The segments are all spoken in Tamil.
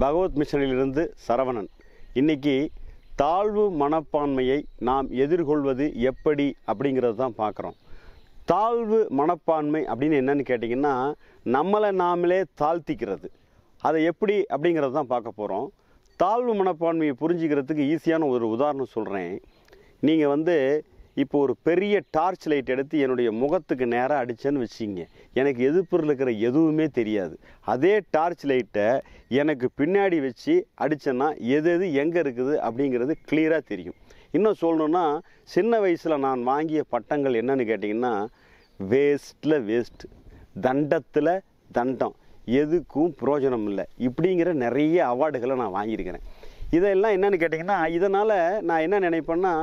பகவத் மிஷனிலிருந்து சரவணன் இன்னைக்கு தாழ்வு மனப்பான்மையை நாம் எதிர்கொள்வது எப்படி அப்படிங்கிறது தான் பார்க்குறோம் தாழ்வு மனப்பான்மை அப்படின்னு என்னன்னு கேட்டிங்கன்னா நம்மளை நாமளே தாழ்த்திக்கிறது அதை எப்படி அப்படிங்கிறது தான் பார்க்க போகிறோம் தாழ்வு மனப்பான்மையை புரிஞ்சுக்கிறதுக்கு ஈஸியான ஒரு உதாரணம் சொல்கிறேன் நீங்கள் வந்து இப்போ ஒரு பெரிய டார்ச் லைட் எடுத்து என்னுடைய முகத்துக்கு நேராக அடித்தேன்னு வச்சிங்க எனக்கு எதிர்ப்பில் இருக்கிற எதுவுமே தெரியாது அதே டார்ச் லைட்டை எனக்கு பின்னாடி வச்சு அடித்தேன்னா எது எது எங்கே இருக்குது அப்படிங்கிறது கிளியராக தெரியும் இன்னும் சொல்லணுன்னா சின்ன வயசில் நான் வாங்கிய பட்டங்கள் என்னென்னு கேட்டிங்கன்னா வேஸ்ட்டில் வேஸ்ட்டு தண்டத்தில் தண்டம் எதுக்கும் புரோஜனம் இல்லை இப்படிங்கிற நிறைய அவார்டுகளை நான் வாங்கியிருக்கிறேன் இதெல்லாம் என்னென்னு கேட்டிங்கன்னா இதனால் நான் என்ன நினைப்பேன்னா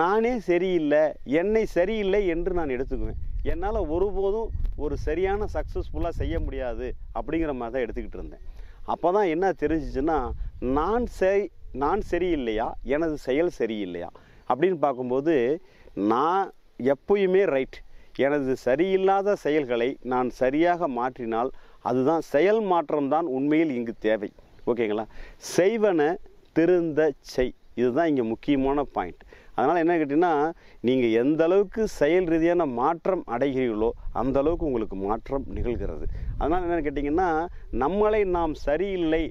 நானே சரியில்லை என்னை சரியில்லை என்று நான் எடுத்துக்குவேன் என்னால் ஒருபோதும் ஒரு சரியான சக்ஸஸ்ஃபுல்லாக செய்ய முடியாது அப்படிங்கிற மாதிரி தான் எடுத்துக்கிட்டு இருந்தேன் அப்போ தான் என்ன தெரிஞ்சிச்சுன்னா நான் சரி நான் சரியில்லையா எனது செயல் சரியில்லையா அப்படின்னு பார்க்கும்போது நான் எப்பயுமே ரைட் எனது சரியில்லாத செயல்களை நான் சரியாக மாற்றினால் அதுதான் செயல் மாற்றம்தான் உண்மையில் இங்கு தேவை ஓகேங்களா செய்வன திருந்த செய் இதுதான் இங்கே முக்கியமான பாயிண்ட் அதனால் என்ன கேட்டிங்கன்னா நீங்கள் எந்த அளவுக்கு செயல் ரீதியான மாற்றம் அடைகிறீர்களோ அந்த அளவுக்கு உங்களுக்கு மாற்றம் நிகழ்கிறது அதனால் என்னென்னு கேட்டிங்கன்னா நம்மளை நாம் சரியில்லை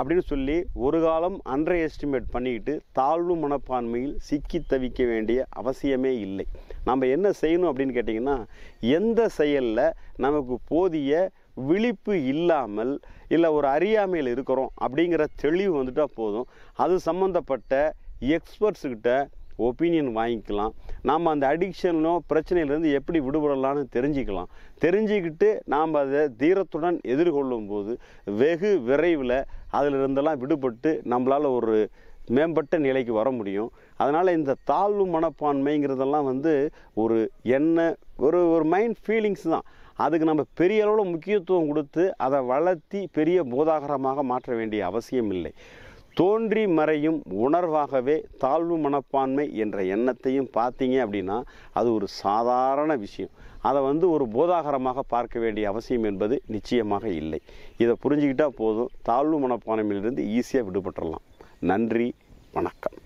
அப்படின்னு சொல்லி ஒரு காலம் அண்டர் எஸ்டிமேட் பண்ணிக்கிட்டு தாழ்வு மனப்பான்மையில் சிக்கி தவிக்க வேண்டிய அவசியமே இல்லை நம்ம என்ன செய்யணும் அப்படின்னு கேட்டிங்கன்னா எந்த செயலில் நமக்கு போதிய விழிப்பு இல்லாமல் இல்லை ஒரு அறியாமையில் இருக்கிறோம் அப்படிங்கிற தெளிவு வந்துட்டால் போதும் அது சம்மந்தப்பட்ட எக்ஸ்பர்ட்ஸுக்கிட்ட ஒப்பீனியன் வாங்கிக்கலாம் நாம் அந்த அடிக்ஷனோ பிரச்சனையிலேருந்து எப்படி விடுபடலான்னு தெரிஞ்சுக்கலாம் தெரிஞ்சுக்கிட்டு நாம் அதை தீரத்துடன் எதிர்கொள்ளும் போது வெகு விரைவில் அதிலிருந்தெல்லாம் விடுபட்டு நம்மளால் ஒரு மேம்பட்ட நிலைக்கு வர முடியும் அதனால் இந்த தாழ்வு மனப்பான்மைங்கிறதெல்லாம் வந்து ஒரு என்ன ஒரு ஒரு மைண்ட் ஃபீலிங்ஸ் தான் அதுக்கு நம்ம பெரிய அளவில் முக்கியத்துவம் கொடுத்து அதை வளர்த்தி பெரிய போதாகரமாக மாற்ற வேண்டிய அவசியம் இல்லை தோன்றி மறையும் உணர்வாகவே தாழ்வு மனப்பான்மை என்ற எண்ணத்தையும் பார்த்தீங்க அப்படின்னா அது ஒரு சாதாரண விஷயம் அதை வந்து ஒரு போதாகரமாக பார்க்க வேண்டிய அவசியம் என்பது நிச்சயமாக இல்லை இதை புரிஞ்சுக்கிட்டால் போதும் தாழ்வு மனப்பான்மையிலிருந்து ஈஸியாக விடுபட்டுடலாம் நன்றி வணக்கம்